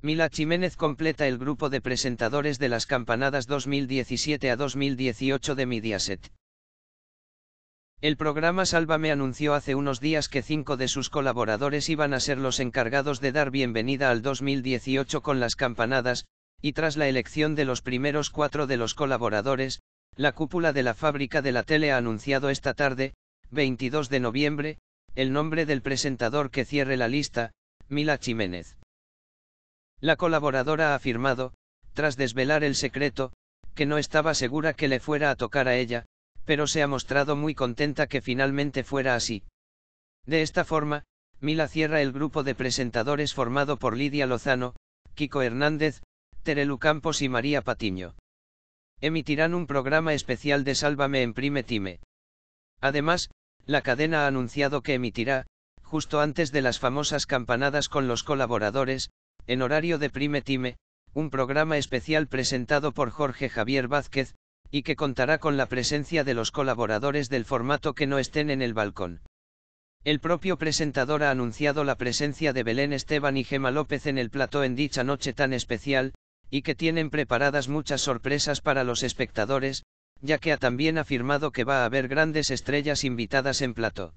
Mila Jiménez completa el grupo de presentadores de las campanadas 2017 a 2018 de Mediaset. El programa Sálvame anunció hace unos días que cinco de sus colaboradores iban a ser los encargados de dar bienvenida al 2018 con las campanadas, y tras la elección de los primeros cuatro de los colaboradores, la cúpula de la fábrica de la tele ha anunciado esta tarde, 22 de noviembre, el nombre del presentador que cierre la lista, Mila Jiménez. La colaboradora ha afirmado, tras desvelar el secreto, que no estaba segura que le fuera a tocar a ella, pero se ha mostrado muy contenta que finalmente fuera así. De esta forma, Mila cierra el grupo de presentadores formado por Lidia Lozano, Kiko Hernández, Terelu Campos y María Patiño. Emitirán un programa especial de Sálvame en Prime Time. Además, la cadena ha anunciado que emitirá, justo antes de las famosas campanadas con los colaboradores, en horario de Prime Time, un programa especial presentado por Jorge Javier Vázquez, y que contará con la presencia de los colaboradores del formato que no estén en el balcón. El propio presentador ha anunciado la presencia de Belén Esteban y Gema López en el plató en dicha noche tan especial, y que tienen preparadas muchas sorpresas para los espectadores, ya que ha también afirmado que va a haber grandes estrellas invitadas en plató.